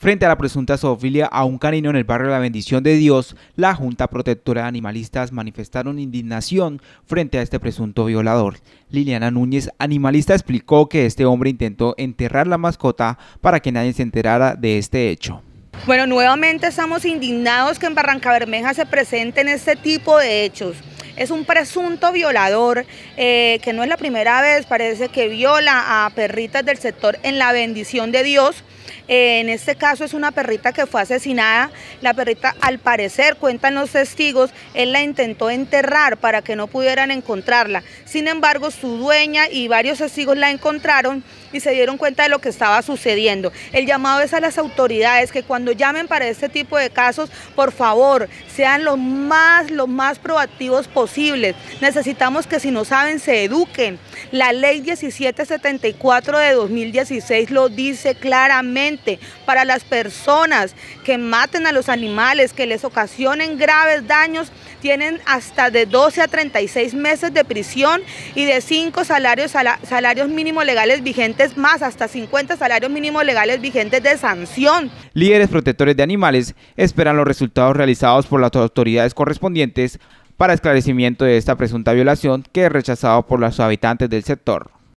Frente a la presunta zoofilia a un canino en el barrio La Bendición de Dios, la Junta Protectora de Animalistas manifestaron indignación frente a este presunto violador. Liliana Núñez, animalista, explicó que este hombre intentó enterrar la mascota para que nadie se enterara de este hecho. Bueno, nuevamente estamos indignados que en Barranca Bermeja se presenten este tipo de hechos es un presunto violador eh, que no es la primera vez, parece que viola a perritas del sector en la bendición de Dios. Eh, en este caso es una perrita que fue asesinada. La perrita, al parecer, cuentan los testigos, él la intentó enterrar para que no pudieran encontrarla. Sin embargo, su dueña y varios testigos la encontraron y se dieron cuenta de lo que estaba sucediendo. El llamado es a las autoridades que cuando llamen para este tipo de casos, por favor, sean los más, los más proactivos posibles. Necesitamos que si no saben, se eduquen la ley 1774 de 2016 lo dice claramente. Para las personas que maten a los animales, que les ocasionen graves daños, tienen hasta de 12 a 36 meses de prisión y de 5 salarios, salarios mínimos legales vigentes más, hasta 50 salarios mínimos legales vigentes de sanción. Líderes protectores de animales esperan los resultados realizados por las autoridades correspondientes para esclarecimiento de esta presunta violación que es rechazado por los habitantes del sector.